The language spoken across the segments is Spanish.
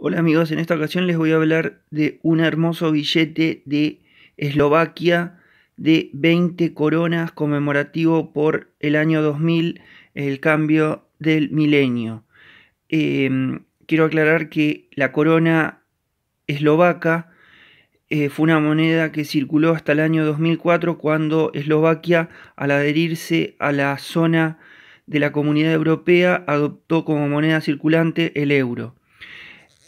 Hola amigos, en esta ocasión les voy a hablar de un hermoso billete de Eslovaquia de 20 coronas conmemorativo por el año 2000, el cambio del milenio. Em, quiero aclarar que la corona eslovaca eh, fue una moneda que circuló hasta el año 2004 cuando Eslovaquia, al adherirse a la zona de la comunidad europea, adoptó como moneda circulante el euro.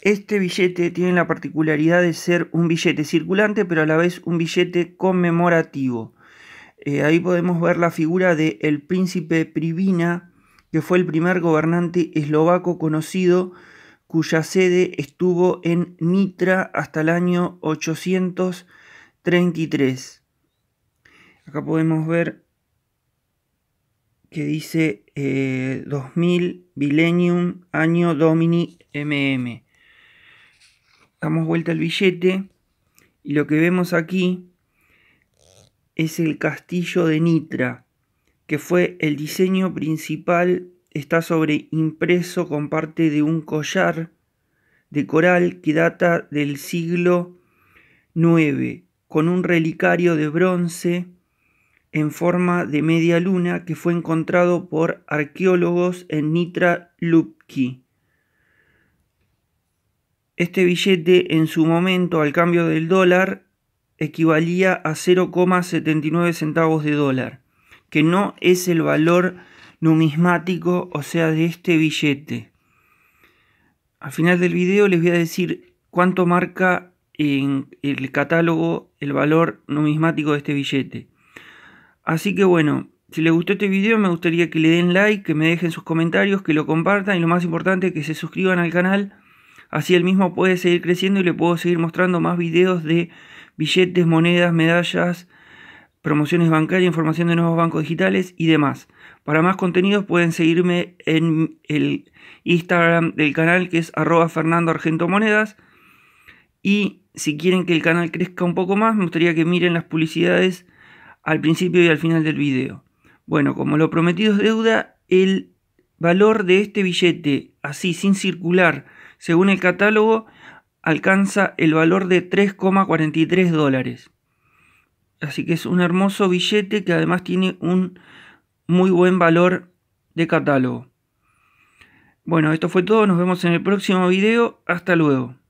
Este billete tiene la particularidad de ser un billete circulante, pero a la vez un billete conmemorativo. Eh, ahí podemos ver la figura de el príncipe Privina, que fue el primer gobernante eslovaco conocido, cuya sede estuvo en Nitra hasta el año 833. Acá podemos ver que dice 2000 eh, BILENIUM Año Domini MM damos vuelta al billete y lo que vemos aquí es el castillo de Nitra, que fue el diseño principal, está sobreimpreso con parte de un collar de coral que data del siglo IX, con un relicario de bronce en forma de media luna que fue encontrado por arqueólogos en Nitra Lupki este billete en su momento al cambio del dólar equivalía a 0,79 centavos de dólar, que no es el valor numismático, o sea, de este billete. Al final del video les voy a decir cuánto marca en el catálogo el valor numismático de este billete. Así que bueno, si les gustó este video me gustaría que le den like, que me dejen sus comentarios, que lo compartan y lo más importante que se suscriban al canal Así el mismo puede seguir creciendo y le puedo seguir mostrando más videos de billetes, monedas, medallas, promociones bancarias, información de nuevos bancos digitales y demás. Para más contenidos pueden seguirme en el Instagram del canal que es arroba Fernando Argento Monedas. Y si quieren que el canal crezca un poco más, me gustaría que miren las publicidades al principio y al final del video. Bueno, como lo prometido es deuda, el valor de este billete, así sin circular, según el catálogo, alcanza el valor de 3,43 dólares. Así que es un hermoso billete que además tiene un muy buen valor de catálogo. Bueno, esto fue todo. Nos vemos en el próximo video. Hasta luego.